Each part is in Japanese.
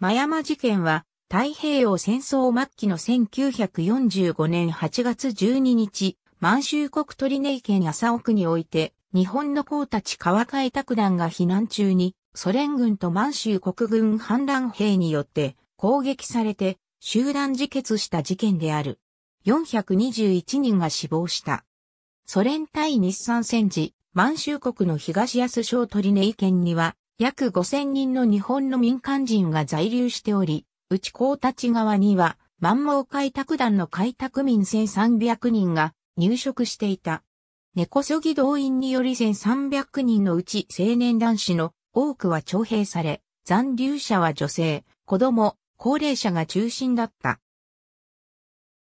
マヤマ事件は、太平洋戦争末期の1945年8月12日、満州国鳥根県麻奥において、日本の皇たち川替拓団が避難中に、ソ連軍と満州国軍反乱兵によって攻撃されて、集団自決した事件である。421人が死亡した。ソ連対日産戦時、満州国の東安省鳥根県には、約5000人の日本の民間人が在留しており、内港立側には、満蒙開拓団の開拓民1300人が入植していた。根こそぎ動員により1300人のうち青年男子の多くは徴兵され、残留者は女性、子供、高齢者が中心だった。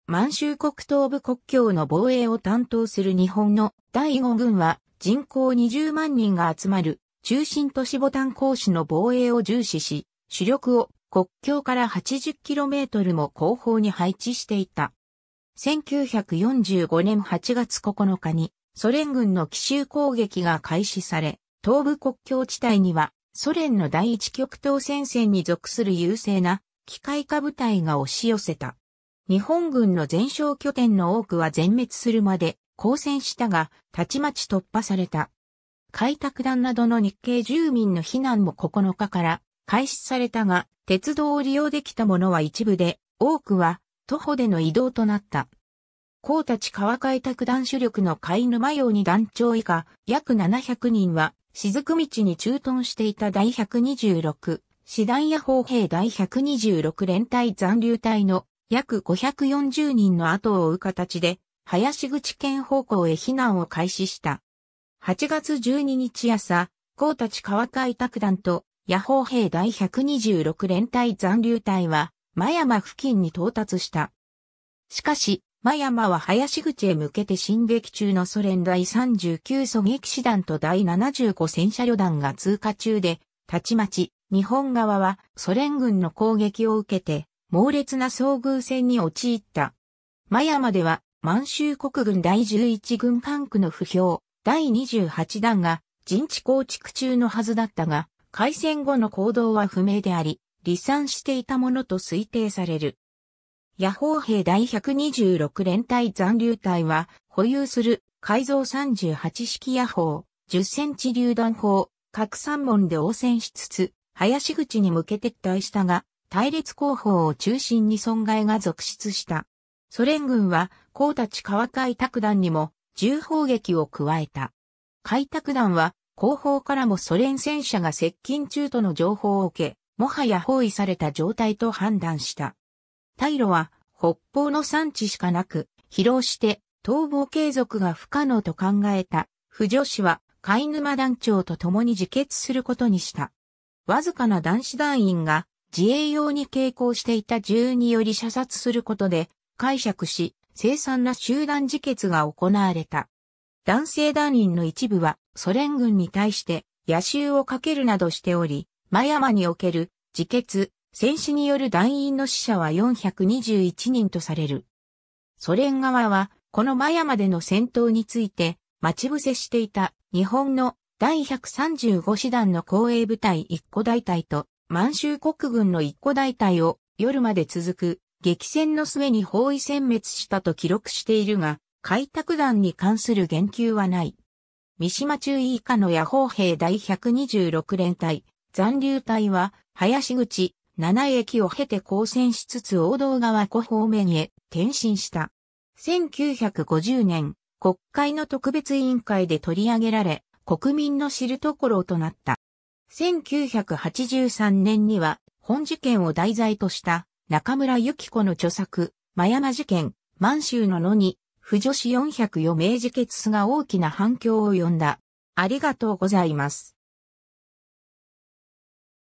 満州国東部国境の防衛を担当する日本の第5軍は人口20万人が集まる中心都市ボタン講師の防衛を重視し、主力を国境から 80km も後方に配置していた。1945年8月9日にソ連軍の奇襲攻撃が開始され、東部国境地帯にはソ連の第一極東戦線に属する優勢な機械化部隊が押し寄せた。日本軍の前哨拠点の多くは全滅するまで抗戦したが、たちまち突破された。開拓団などの日系住民の避難も9日から開始されたが、鉄道を利用できた者は一部で、多くは徒歩での移動となった。高たち川開拓団主力の貝沼洋に団長以下約700人は雫道に駐屯していた第126師団や砲兵第126連隊残留隊の約540人の後を追う形で林口県方向へ避難を開始した。8月12日朝、豪たち川海拓団と、野砲兵第126連隊残留隊は、真山付近に到達した。しかし、真山は林口へ向けて進撃中のソ連第39狙撃師団と第75戦車旅団が通過中で、たちまち、日本側はソ連軍の攻撃を受けて、猛烈な遭遇戦に陥った。真山では、満州国軍第11軍管区の不評、第28弾が陣地構築中のはずだったが、開戦後の行動は不明であり、離散していたものと推定される。野砲兵第126連隊残留隊は、保有する改造38式野砲、10センチ榴弾砲、各三門で応戦しつつ、林口に向け撤退したが、隊列後方を中心に損害が続出した。ソ連軍は、高立川海拓団にも、銃砲撃を加えた。開拓団は後方からもソ連戦車が接近中との情報を受け、もはや包囲された状態と判断した。退路は北方の産地しかなく、疲労して逃亡継続が不可能と考えた、不女子は貝沼団長と共に自決することにした。わずかな男子団員が自衛用に傾向していた銃により射殺することで解釈し、凄惨な集団自決が行われた。男性団員の一部はソ連軍に対して野襲をかけるなどしており、マヤマにおける自決、戦死による団員の死者は421人とされる。ソ連側は、このマヤマでの戦闘について、待ち伏せしていた日本の第135師団の後衛部隊一個大隊と満州国軍の一個大隊を夜まで続く激戦の末に包囲殲滅したと記録しているが、開拓団に関する言及はない。三島中以下の野砲兵第126連隊、残留隊は、林口、七駅を経て交戦しつつ大道川湖方面へ転身した。1950年、国会の特別委員会で取り上げられ、国民の知るところとなった。1983年には、本事件を題材とした中村由紀子の著作、真山事件、満州の野に、不女子404名自決が大きな反響を呼んだ。ありがとうございます。